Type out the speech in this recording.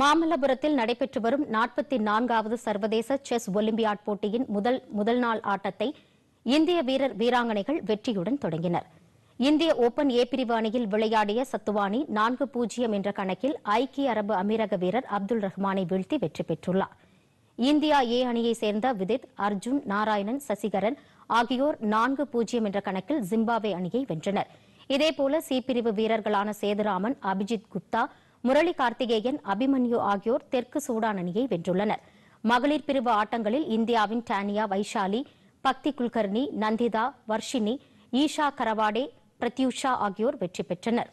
மாமல்லபுரத்தில் நடைபெற்று வரும் நாற்பத்தி நான்காவது சர்வதேச செஸ் ஒலிம்பியாட் போட்டியின் முதல் முதல் நாள் ஆட்டத்தை இந்திய வீரர் வீராங்கனைகள் வெற்றியுடன் தொடங்கினர் இந்திய ஓபன் ஏ பிரிவு அணியில் விளையாடிய சத்துவானி நான்கு பூஜ்ஜியம் என்ற கணக்கில் ஐக்கிய அரபு அமீரக வீரர் அப்துல் ரஹ்மானை வீழ்த்தி வெற்றி பெற்றுள்ளார் இந்தியா ஏ அணியை சேர்ந்த விதித் அர்ஜுன் நாராயணன் சசிகரன் ஆகியோர் நான்கு பூஜ்ஜியம் என்ற கணக்கில் ஜிம்பாப்வே அணியை வென்றனர் இதேபோல சி பிரிவு வீரர்களான சேதுராமன் அபிஜித் குப்தா முரளி கார்த்திகேயன் அபிமன்யு ஆகியோர் தெற்கு சூடான் அணியை வென்றுள்ளனர் மகளிர் பிரிவு ஆட்டங்களில் இந்தியாவின் டானியா வைஷாலி பக்தி குல்கர்னி நந்திதா வர்ஷினி ஈஷா கரவாடே பிரத்யூஷா ஆகியோர் வெற்றி பெற்றனா்